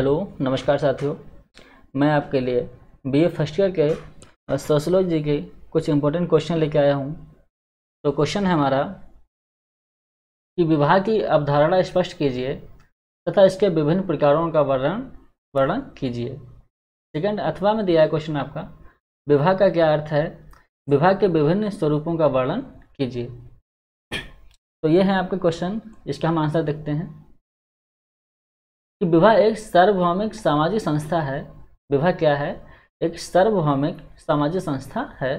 hello नमस्कार साथियों मैं आपके लिए बीए फर्स्ट ईयर के सोशलॉजी के कुछ इम्पोर्टेंट क्वेश्चन लेके आया हूँ तो क्वेश्चन है हमारा कि विवाह की अवधारणा स्पष्ट कीजिए तथा इसके विभिन्न प्रकारों का वर्णन वर्णन कीजिए सेकंड अथवा में दिया है क्वेश्चन आपका विवाह का क्या अर्थ है विवाह के विभिन्न स्वरूपों का वर्णन कीजिए तो ये हैं आपके क्वेश्चन इसका हम आंसर देखते हैं कि विवाह एक सार्वभौमिक सामाजिक संस्था है विवाह क्या है एक सार्वभौमिक सामाजिक संस्था है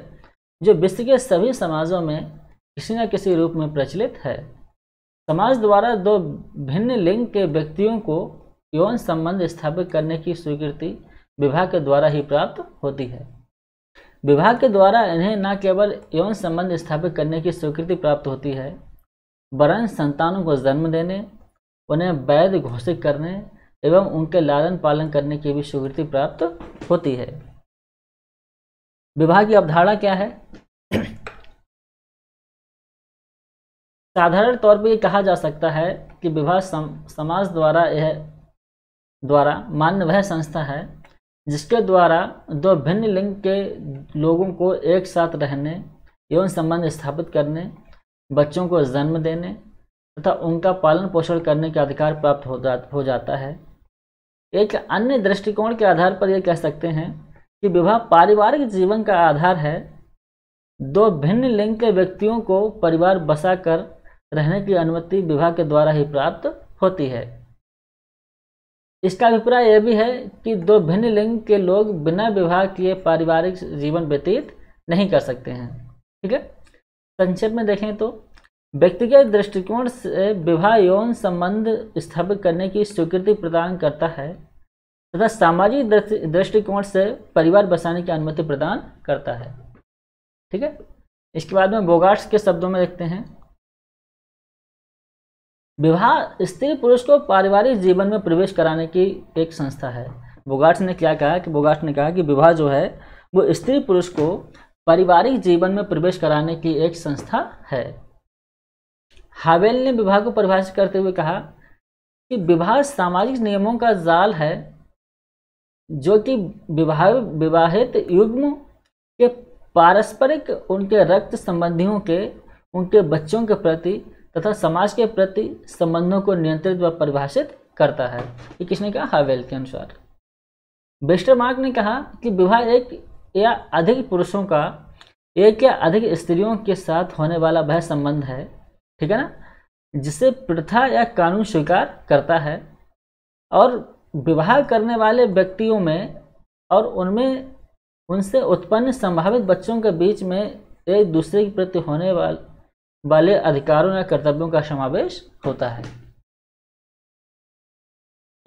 जो विश्व के सभी समाजों में किसी न किसी रूप में प्रचलित है समाज द्वारा दो भिन्न लिंग के व्यक्तियों को यौन संबंध स्थापित करने की स्वीकृति विवाह के द्वारा ही प्राप्त होती है विवाह के द्वारा इन्हें न केवल यौन संबंध स्थापित करने की स्वीकृति प्राप्त होती है वरन संतानों को जन्म देने उन्हें वैध घोषित करने एवं उनके लालन पालन करने की भी स्वीकृति प्राप्त होती है विवाह की अवधारणा क्या है साधारण तौर पर यह कहा जा सकता है कि विवाह सम, समाज द्वारा यह द्वारा मान्य वह संस्था है जिसके द्वारा दो भिन्न लिंग के लोगों को एक साथ रहने यौन संबंध स्थापित करने बच्चों को जन्म देने तथा उनका पालन पोषण करने का अधिकार प्राप्त हो जा हो जाता है एक अन्य दृष्टिकोण के आधार पर यह कह सकते हैं कि विवाह पारिवारिक जीवन का आधार है दो भिन्न लिंग के व्यक्तियों को परिवार बसा कर रहने की अनुमति विवाह के द्वारा ही प्राप्त होती है इसका अभिप्राय यह भी है कि दो भिन्न लिंग के लोग बिना विवाह किए पारिवारिक जीवन व्यतीत नहीं कर सकते हैं ठीक है संक्षेप में देखें तो व्यक्तिगत दृष्टिकोण से विवाह यौन संबंध स्थापित करने की स्वीकृति प्रदान करता है तथा सामाजिक दृष्टिकोण से परिवार बसाने की अनुमति प्रदान करता है ठीक है इसके बाद में बोगाट्स के शब्दों में देखते हैं विवाह स्त्री पुरुष को पारिवारिक जीवन में प्रवेश कराने की एक संस्था है बोगाट्स ने क्या कहा कि बोगाट्स ने कहा कि विवाह जो है वो स्त्री पुरुष को पारिवारिक जीवन में प्रवेश कराने की एक संस्था है हावेल ने विवाह को परिभाषित करते हुए कहा कि विवाह सामाजिक नियमों का जाल है जो कि विवाह विवाहित युग्म के पारस्परिक उनके रक्त संबंधियों के उनके बच्चों के प्रति तथा समाज के प्रति संबंधों को नियंत्रित व परिभाषित करता है ये किसने कहा हावेल के अनुसार मार्क ने कहा कि विवाह एक या अधिक पुरुषों का एक या अधिक स्त्रियों के साथ होने वाला वह संबंध है ठीक है ना जिसे प्रथा या कानून स्वीकार करता है और विवाह करने वाले व्यक्तियों में और उनमें उनसे उत्पन्न संभावित बच्चों के बीच में एक दूसरे के प्रति होने वाले अधिकारों या कर्तव्यों का समावेश होता है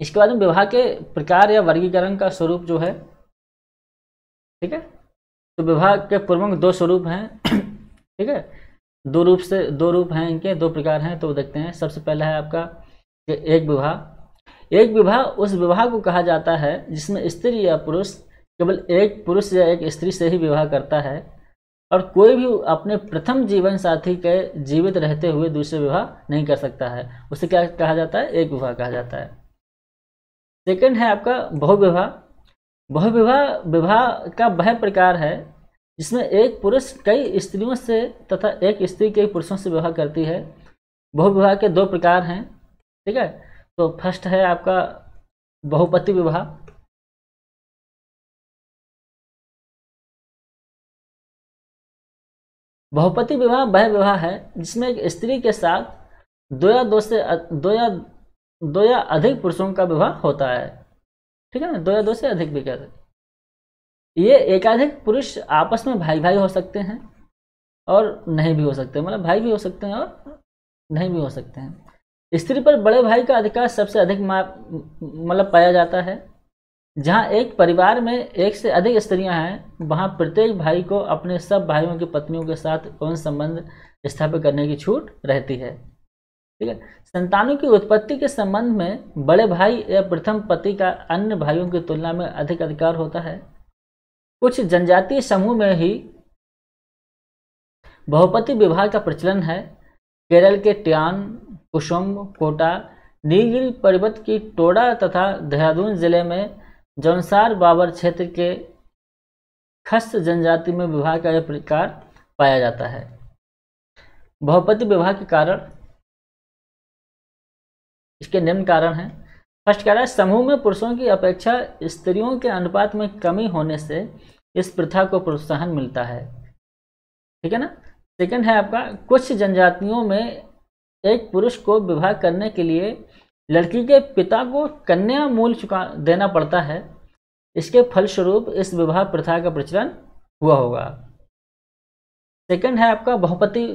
इसके बाद में विवाह के प्रकार या वर्गीकरण का स्वरूप जो है ठीक है तो विवाह के प्रमुख दो स्वरूप हैं ठीक है दो रूप से दो रूप हैं इनके दो प्रकार हैं तो देखते हैं सबसे पहला है आपका एक विवाह एक विवाह उस विवाह को कहा जाता है जिसमें स्त्री या पुरुष केवल एक पुरुष या एक स्त्री से ही विवाह करता है और कोई भी अपने प्रथम जीवन साथी के जीवित रहते हुए दूसरे विवाह नहीं कर सकता है उसे क्या कहा जाता है एक विवाह कहा जाता है सेकंड है आपका बहुविवाह बहुविवाह विवाह का वह प्रकार है जिसमें एक पुरुष कई स्त्रियों से तथा एक स्त्री कई पुरुषों से विवाह करती है बहुविवाह के दो प्रकार हैं ठीक है तो फर्स्ट है आपका बहुपति विवाह बहुपति विवाह वह विवाह है जिसमें एक स्त्री के साथ दो या दो से दो या दो या अधिक पुरुषों का विवाह होता है ठीक है ना दो या दो से अधिक भी कह सकते ये एकाधिक पुरुष आपस में भाई भाई हो सकते हैं और नहीं भी हो सकते मतलब भाई भी हो सकते हैं और नहीं भी हो सकते हैं स्त्री पर बड़े भाई का अधिकार सबसे अधिक मतलब पाया जाता है जहाँ एक परिवार में एक से अधिक स्त्रियाँ हैं वहाँ प्रत्येक भाई को अपने सब भाइयों की पत्नियों के साथ कौन संबंध स्थापित करने की छूट रहती है ठीक है संतानों की उत्पत्ति के संबंध में बड़े भाई या प्रथम पति का अन्य भाइयों की तुलना में अधिक अधिकार होता है कुछ जनजातीय समूह में ही बहुपति विवाह का प्रचलन है केरल के ट्यान कुसुम कोटा नीलगिरी पर्वत की टोडा तथा देहरादून जिले में जौनसार बाबर क्षेत्र के खस्त जनजाति में विवाह का यह प्रकार पाया जाता है बहुपति विवाह के कारण इसके निम्न कारण हैं फर्स्ट कह रहा है समूह में पुरुषों की अपेक्षा स्त्रियों के अनुपात में कमी होने से इस प्रथा को प्रोत्साहन मिलता है ठीक है ना सेकंड है आपका कुछ जनजातियों में एक पुरुष को विवाह करने के लिए लड़की के पिता को कन्या मूल चुका देना पड़ता है इसके फलस्वरूप इस विवाह प्रथा का प्रचलन हुआ होगा सेकंड है आपका बहुपति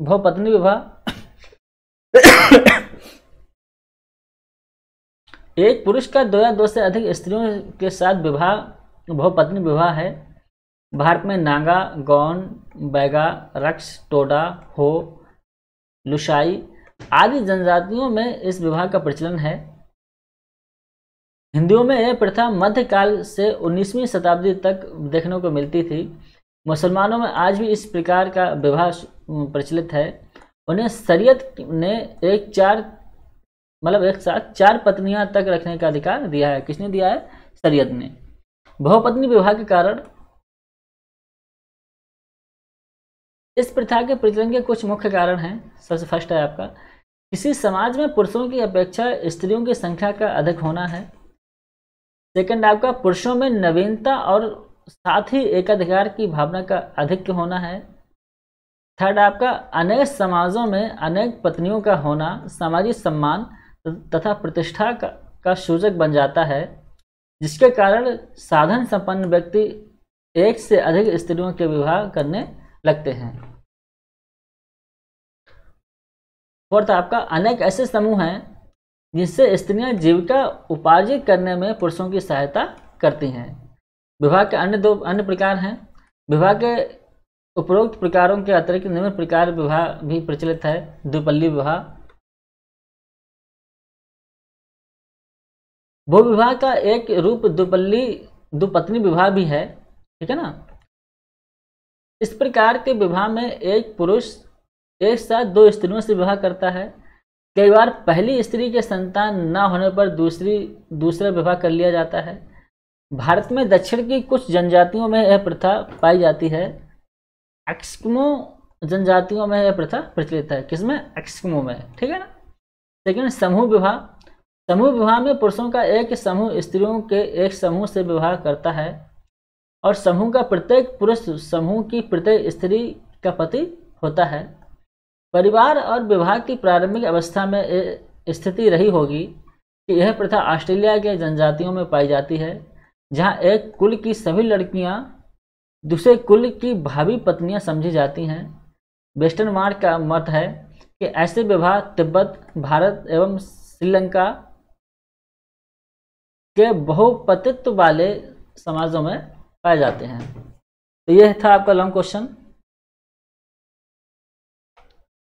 बहुपत्नी विवाह एक पुरुष का दो या दो से अधिक स्त्रियों के साथ विवाह बहुपत्नी विवाह है भारत में नागा गौन बैगा रक्स टोडा हो लुसाई आदि जनजातियों में इस विवाह का प्रचलन है हिंदुओं में यह प्रथा मध्यकाल से 19वीं शताब्दी तक देखने को मिलती थी मुसलमानों में आज भी इस प्रकार का विवाह प्रचलित है उन्हें शरीयत ने एक चार मतलब एक साथ चार पत्नियां तक रखने का अधिकार दिया है किसने दिया है शरीयत ने बहुपत्नी विवाह के कारण इस प्रथा के प्रचलन के कुछ मुख्य कारण हैं सबसे फर्स्ट है आपका किसी समाज में पुरुषों की अपेक्षा स्त्रियों की संख्या का अधिक होना है सेकंड आपका पुरुषों में नवीनता और साथ ही एकाधिकार की भावना का अधिक होना है थर्ड आपका अनेक समाजों में अनेक पत्नियों का होना सामाजिक सम्मान तथा प्रतिष्ठा का, का सूचक बन जाता है जिसके कारण साधन संपन्न व्यक्ति एक से अधिक स्त्रियों के विवाह करने लगते हैं फोर्थ आपका अनेक ऐसे समूह हैं जिससे स्त्रियां जीविका उपार्जित करने में पुरुषों की सहायता करती हैं विवाह के अन्य दो अन्य प्रकार हैं विवाह के उपरोक्त प्रकारों के अतिरिक्त निम्न प्रकार विवाह भी प्रचलित है द्विपल्ली विवाह वो विवाह का एक रूप दुपल्ली दुपत्नी विवाह भी है ठीक है ना इस प्रकार के विवाह में एक पुरुष एक साथ दो स्त्रियों से विवाह करता है कई बार पहली स्त्री के संतान न होने पर दूसरी दूसरा विवाह कर लिया जाता है भारत में दक्षिण की कुछ जनजातियों में यह प्रथा पाई जाती है एक्सकमो जनजातियों में यह प्रथा प्रचलित है किसमें एक्सकमो में ठीक है ना लेकिन समूह विवाह समूह विवाह में पुरुषों का एक समूह स्त्रियों के एक समूह से विवाह करता है और समूह का प्रत्येक पुरुष समूह की प्रत्येक स्त्री का पति होता है परिवार और विवाह की प्रारंभिक अवस्था में स्थिति रही होगी कि यह प्रथा ऑस्ट्रेलिया के जनजातियों में पाई जाती है जहाँ एक कुल की सभी लड़कियाँ दूसरे कुल की भावी पत्नियाँ समझी जाती हैं वेस्टर्न मार्ग का मत है कि ऐसे विवाह तिब्बत भारत एवं श्रीलंका के बहुपतित्व वाले समाजों में पाए जाते हैं तो यह था आपका लॉन्ग क्वेश्चन